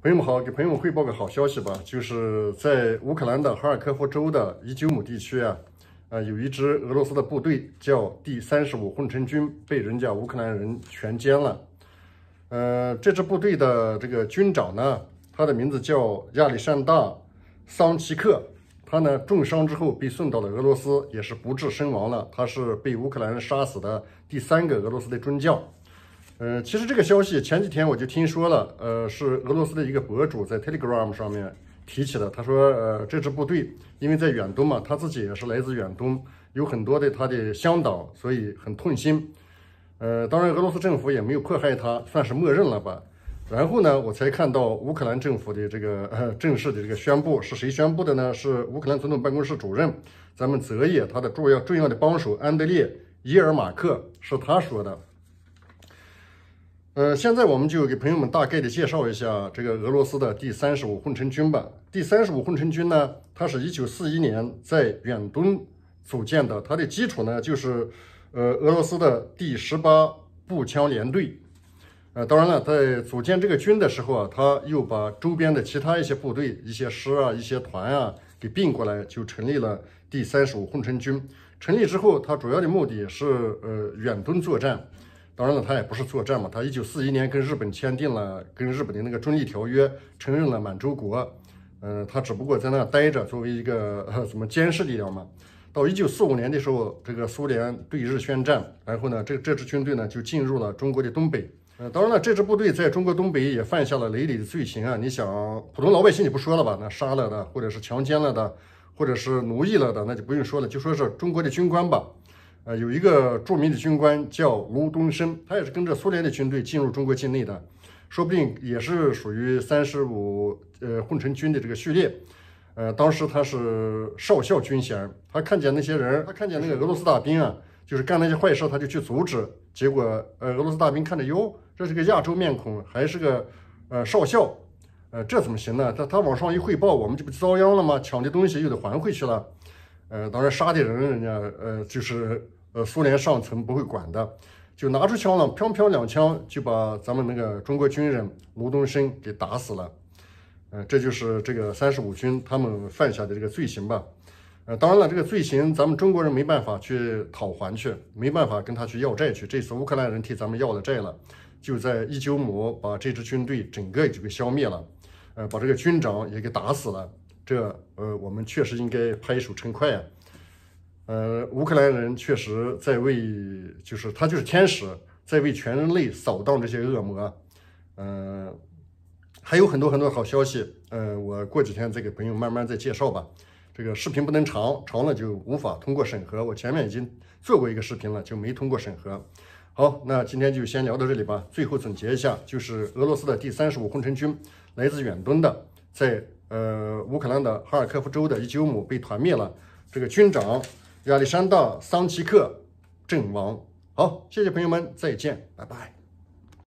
朋友们好，给朋友们汇报个好消息吧，就是在乌克兰的哈尔科夫州的伊久姆地区啊，呃，有一支俄罗斯的部队叫第三十五混成军，被人家乌克兰人全歼了。呃，这支部队的这个军长呢，他的名字叫亚历山大·桑奇克，他呢重伤之后被送到了俄罗斯，也是不治身亡了。他是被乌克兰人杀死的第三个俄罗斯的军将。呃，其实这个消息前几天我就听说了，呃，是俄罗斯的一个博主在 Telegram 上面提起的。他说，呃，这支部队因为在远东嘛，他自己也是来自远东，有很多的他的乡党，所以很痛心。呃，当然俄罗斯政府也没有迫害他，算是默认了吧。然后呢，我才看到乌克兰政府的这个正式的这个宣布，是谁宣布的呢？是乌克兰总统办公室主任，咱们泽野他的重要重要的帮手安德烈·伊尔马克是他说的。呃，现在我们就给朋友们大概的介绍一下这个俄罗斯的第三十五混成军吧。第三十五混成军呢，它是一九四一年在远东组建的，它的基础呢就是呃俄罗斯的第十八步枪连队。呃，当然了，在组建这个军的时候啊，他又把周边的其他一些部队、一些师啊、一些团啊给并过来，就成立了第三十五混成军。成立之后，它主要的目的是呃远东作战。当然了，他也不是作战嘛。他一九四一年跟日本签订了跟日本的那个中立条约，承认了满洲国。嗯，他只不过在那待着，作为一个呃什么监视力量嘛。到一九四五年的时候，这个苏联对日宣战，然后呢，这这支军队呢就进入了中国的东北。嗯，当然了，这支部队在中国东北也犯下了累累的罪行啊。你想，普通老百姓你不说了吧，那杀了的，或者是强奸了的，或者是奴役了的，那就不用说了。就说是中国的军官吧。呃，有一个著名的军官叫卢东升，他也是跟着苏联的军队进入中国境内的，说不定也是属于三十五呃混成军的这个序列。呃，当时他是少校军衔，他看见那些人，他看见那个俄罗斯大兵啊，就是干那些坏事，他就去阻止。结果，呃，俄罗斯大兵看着，哟，这是个亚洲面孔，还是个呃少校，呃，这怎么行呢？他他往上一汇报，我们这不遭殃了吗？抢的东西又得还回去了。呃，当然杀的人人家，呃，就是。呃，苏联上层不会管的，就拿出枪了，砰砰两枪就把咱们那个中国军人卢东升给打死了。呃，这就是这个三十五军他们犯下的这个罪行吧？呃，当然了，这个罪行咱们中国人没办法去讨还去，没办法跟他去要债去。这次乌克兰人替咱们要了债了，就在一九五把这支军队整个就给消灭了，呃，把这个军长也给打死了。这，呃，我们确实应该拍手称快啊。呃，乌克兰人确实在为，就是他就是天使，在为全人类扫荡这些恶魔。嗯，还有很多很多好消息。嗯，我过几天再给朋友慢慢再介绍吧。这个视频不能长，长了就无法通过审核。我前面已经做过一个视频了，就没通过审核。好，那今天就先聊到这里吧。最后总结一下，就是俄罗斯的第三十五空城军来自远东的，在呃乌克兰的哈尔科夫州的伊久姆被团灭了，这个军长。亚历山大·桑奇克阵亡。好，谢谢朋友们，再见，拜拜。